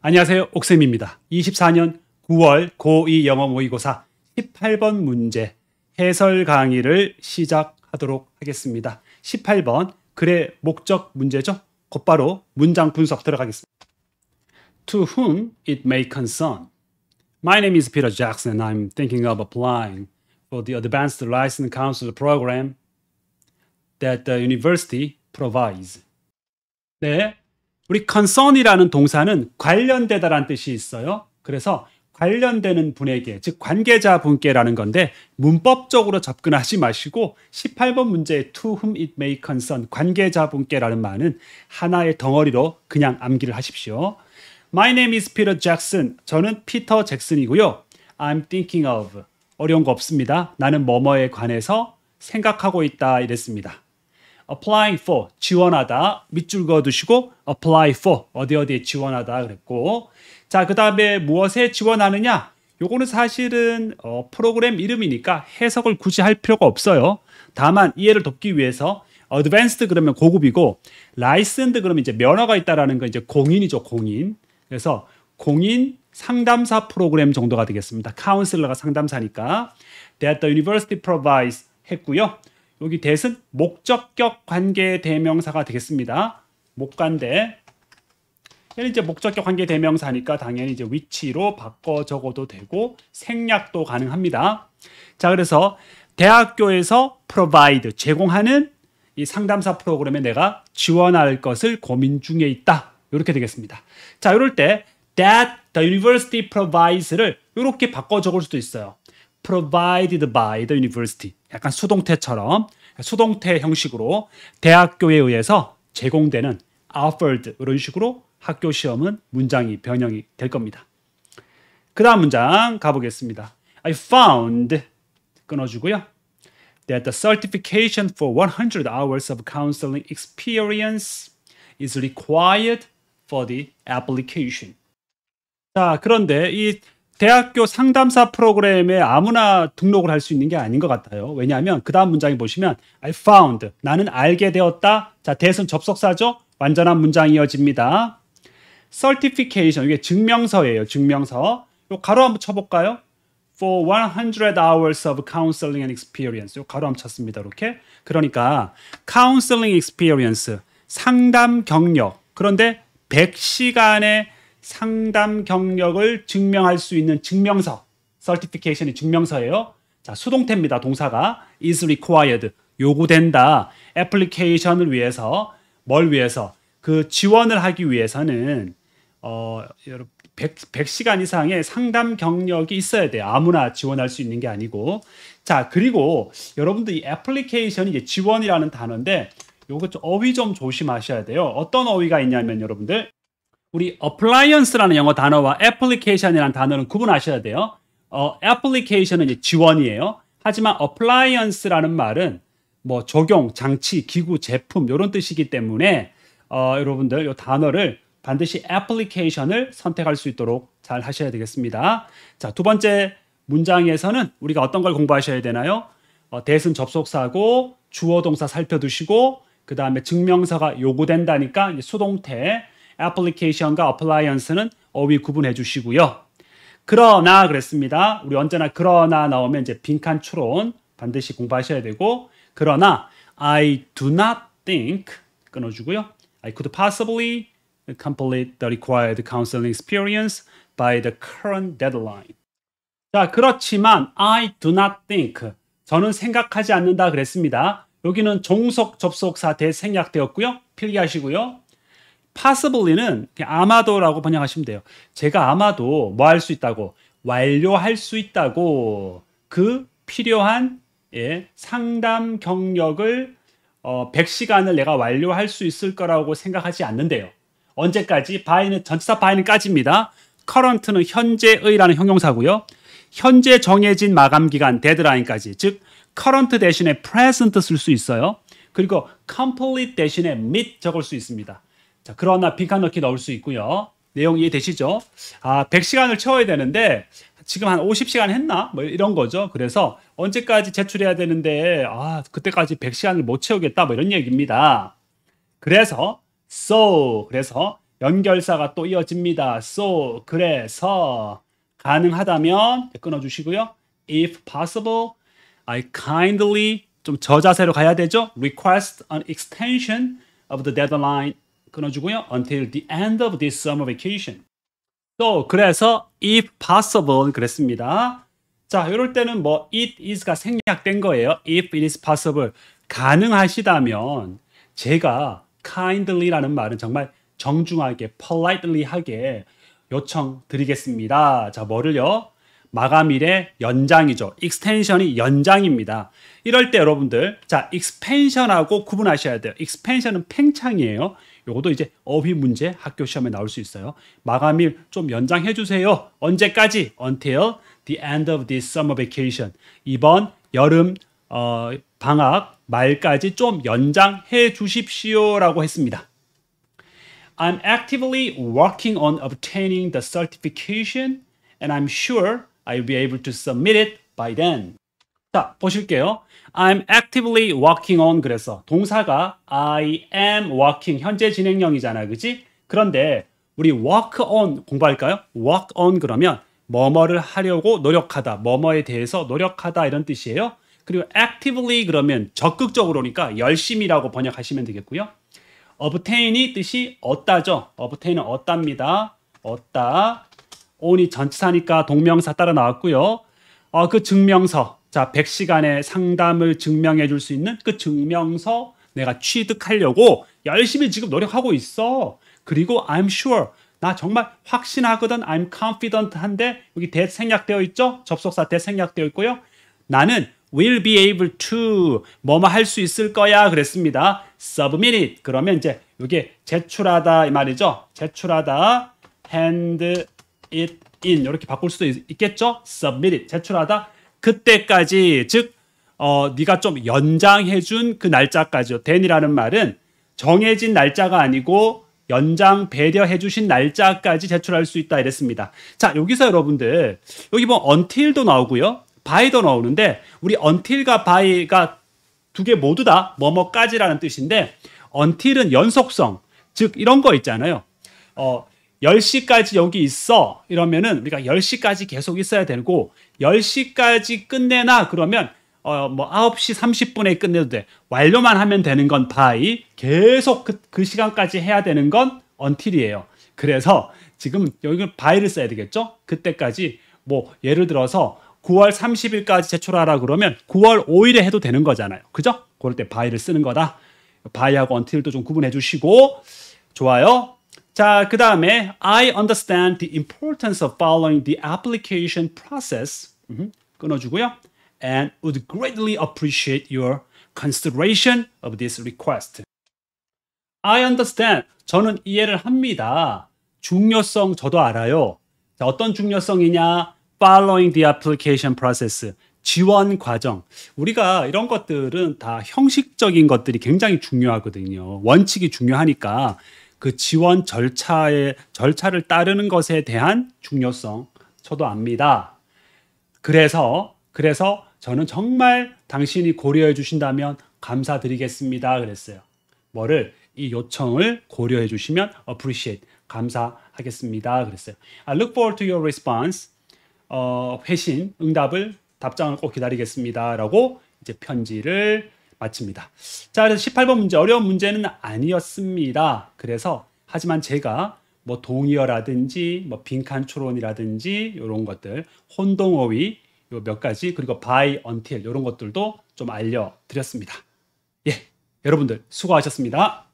안녕하세요. 옥쌤입니다. 24년 9월 고2 영어 모의고사 18번 문제 해설 강의를 시작하도록 하겠습니다. 18번 글의 목적 문제죠. 곧바로 문장 분석 들어가겠습니다. To whom it may concern. My name is Peter Jackson and I'm thinking of applying for the Advanced License Counselor program that the university provides. 네, 우리 concern이라는 동사는 관련되다라는 뜻이 있어요. 그래서 관련되는 분에게, 즉 관계자 분께라는 건데 문법적으로 접근하지 마시고 18번 문제의 to whom it may concern, 관계자 분께라는 말은 하나의 덩어리로 그냥 암기를 하십시오. My name is Peter Jackson. 저는 피터 잭슨이고요. I'm thinking of. 어려운 거 없습니다. 나는 뭐뭐에 관해서 생각하고 있다 이랬습니다. applying for 지원하다 밑줄 그어두시고 apply for 어디 어디에 지원하다 그랬고 자그 다음에 무엇에 지원하느냐 요거는 사실은 어, 프로그램 이름이니까 해석을 굳이 할 필요가 없어요 다만 이해를 돕기 위해서 advanced 그러면 고급이고 licensed 그러면 이제 면허가 있다라는 건 이제 공인이죠 공인 그래서 공인 상담사 프로그램 정도가 되겠습니다 카운슬러가 상담사니까 that the university provides 했고요 여기 대은 목적격 관계 대명사가 되겠습니다. 목관대 얘는 이제 목적격 관계 대명사니까 당연히 이제 위치로 바꿔 적어도 되고 생략도 가능합니다. 자 그래서 대학교에서 provide 제공하는 이 상담사 프로그램에 내가 지원할 것을 고민 중에 있다. 이렇게 되겠습니다. 자 이럴 때 that the university provides를 이렇게 바꿔 적을 수도 있어요. provided by the university. 약간 수동태처럼 수동태 형식으로 대학교에 의해서 제공되는 offered 이런 식으로 학교 시험은 문장이 변형이 될 겁니다. 그 다음 문장 가보겠습니다. I found 끊어주고요. That the certification for 100 hours of counseling experience is required for the application. 자, 그런데 이 대학교 상담사 프로그램에 아무나 등록을 할 수 있는 게 아닌 것 같아요. 왜냐하면 그 다음 문장에 보시면 I found 나는 알게 되었다. 자 대선 접속사죠. 완전한 문장 이어집니다. Certification 이게 증명서예요. 증명서. 요 가로 한번 쳐볼까요? For 100 hours of counseling and experience. 요 가로 한번 쳤습니다. 이렇게. 그러니까 counseling experience 상담 경력. 그런데 100시간의 상담 경력을 증명할 수 있는 증명서, certification이 증명서예요. 자, 수동태입니다. 동사가 is required, 요구된다. 애플리케이션을 위해서, 뭘 위해서? 그 지원을 하기 위해서는 어, 100, 시간 이상의 상담 경력이 있어야 돼요. 아무나 지원할 수 있는 게 아니고. 자, 그리고 여러분들 이 애플리케이션이 이제 지원이라는 단어인데 요거 좀 어휘 좀 조심하셔야 돼요. 어떤 어휘가 있냐면 여러분들 우리 appliance라는 영어 단어와 application이라는 단어는 구분하셔야 돼요. 어, application은 이제 지원이에요. 하지만 appliance라는 말은 뭐 적용, 장치, 기구, 제품 이런 뜻이기 때문에 어, 여러분들 이 단어를 반드시 application을 선택할 수 있도록 잘 하셔야 되겠습니다. 자, 두 번째 문장에서는 우리가 어떤 걸 공부하셔야 되나요? 어, 대승 접속사고 주어 동사 살펴두시고 그 다음에 증명서가 요구된다니까 이제 수동태 application과 appliance는 어휘 구분해 주시고요. 그러나 그랬습니다. 우리 언제나 그러나 나오면 이제 빈칸 추론 반드시 공부하셔야 되고 그러나 I do not think 끊어주고요. I could possibly complete the required counseling experience by the current deadline. 자, 그렇지만 I do not think 저는 생각하지 않는다 그랬습니다. 여기는 종속 접속사 대생략되었고요. 필기하시고요. possibly는 아마도라고 번역하시면 돼요. 제가 아마도 뭐 할 수 있다고 완료할 수 있다고 그 필요한 예, 상담 경력을 어, 100시간을 내가 완료할 수 있을 거라고 생각하지 않는데요. 언제까지? 바이는 전치사 바이는까지입니다. 커런트는 현재의라는 형용사고요. 현재 정해진 마감 기간 데드라인까지 즉 커런트 대신에 present 쓸 수 있어요. 그리고 complete 대신에 mid 적을 수 있습니다. 자, 그러나 빈칸 넣기 넣을 수 있고요. 내용 이해되시죠? 아, 100시간을 채워야 되는데 지금 한 50시간 했나? 뭐 이런 거죠. 그래서 언제까지 제출해야 되는데 아, 그때까지 100시간을 못 채우겠다. 뭐 이런 얘기입니다. 그래서 so 그래서 연결사가 또 이어집니다. so 그래서 가능하다면 끊어 주시고요. if possible I kindly 좀 저자세로 가야 되죠. request an extension of the deadline 끊어주고요. Until the end of this summer vacation. 또 그래서 if possible 그랬습니다. 자, 이럴 때는 뭐 it is가 생략된 거예요. if it is possible 가능하시다면 제가 kindly라는 말은 정말 정중하게 politely 하게 요청드리겠습니다. 자, 뭐를요? 마감일의 연장이죠. 익스텐션이 연장입니다. 이럴 때 여러분들 자, 익스펜션하고 구분하셔야 돼요. 익스펜션은 팽창이에요. 요것도 이제 어휘 문제 학교 시험에 나올 수 있어요. 마감일 좀 연장해 주세요. 언제까지? Until the end of this summer vacation. 이번 여름 어, 방학 말까지 좀 연장해 주십시오라고 했습니다. I'm actively working on obtaining the certification and I'm sure I'll be able to submit it by then. 자, 보실게요. I'm actively w a l k i n g on 그래서 동사가 I am w a l k i n g 현재 진행형이잖아. 그지 그런데 우리 w a l k on 공부할까요? w a l k on 그러면 뭐뭐를 하려고 노력하다. 뭐뭐에 대해서 노력하다 이런 뜻이에요. 그리고 actively 그러면 적극적으로니까 열심히라고 번역하시면 되겠고요. obtain이 뜻이 얻다죠. obtain은 얻답니다. 얻다. on이 전치사니까 동명사 따라 나왔고요. 어, 그 증명서 자, 100시간의 상담을 증명해 줄 수 있는 그 증명서 내가 취득하려고 열심히 지금 노력하고 있어. 그리고 I'm sure. 나 정말 확신하거든. I'm confident 한데 여기 대 생략되어 있죠? 접속사 대 생략되어 있고요. 나는 will be able to 뭐뭐 할 수 있을 거야 그랬습니다. submit it. 그러면 이제 이게 제출하다 이 말이죠. 제출하다 hand it in 이렇게 바꿀 수도 있, 겠죠 submit it. 제출하다 그때까지 즉 어, 네가 좀 연장해 준 그 날짜까지요. 된이라는 말은 정해진 날짜가 아니고 연장 배려해 주신 날짜까지 제출할 수 있다 이랬습니다. 자, 여기서 여러분들 여기 보면 뭐 until도 나오고요. by도 나오는데 우리 until과 by가 두 개 모두 다 뭐뭐까지라는 뜻인데 until은 연속성 즉 이런 거 있잖아요. 어, 10시까지 여기 있어. 이러면은 우리가 10시까지 계속 있어야 되고 10시까지 끝내나 그러면 어 뭐 9시 30분에 끝내도 돼. 완료만 하면 되는 건 by. 계속 그, 그 시간까지 해야 되는 건 until이에요. 그래서 지금 여기는 by를 써야 되겠죠? 그때까지 뭐 예를 들어서 9월 30일까지 제출하라 그러면 9월 5일에 해도 되는 거잖아요. 그죠? 그럴 때 by를 쓰는 거다. by하고 until도 좀 구분해 주시고 좋아요. 자, 그 다음에 I understand the importance of following the application process 끊어주고요. And would greatly appreciate your consideration of this request. I understand. 저는 이해를 합니다. 중요성 저도 알아요. 자, 어떤 중요성이냐? Following the application process. 지원 과정. 우리가 이런 것들은 다 형식적인 것들이 굉장히 중요하거든요. 원칙이 중요하니까 그 지원 절차의 절차를 따르는 것에 대한 중요성 저도 압니다. 그래서 그래서 저는 정말 당신이 고려해 주신다면 감사드리겠습니다. 그랬어요. 뭐를 이 요청을 고려해 주시면 appreciate 감사하겠습니다. 그랬어요. I look forward to your response. 어, 회신 응답을 답장을 꼭 기다리겠습니다라고 이제 편지를 마칩니다. 자, 그래서 18번 문제 어려운 문제는 아니었습니다. 그래서 하지만 제가 뭐 동의어라든지 뭐 빈칸 추론이라든지 이런 것들 혼동어휘 요 몇 가지 그리고 by until 이런 것들도 좀 알려 드렸습니다. 예. 여러분들 수고하셨습니다.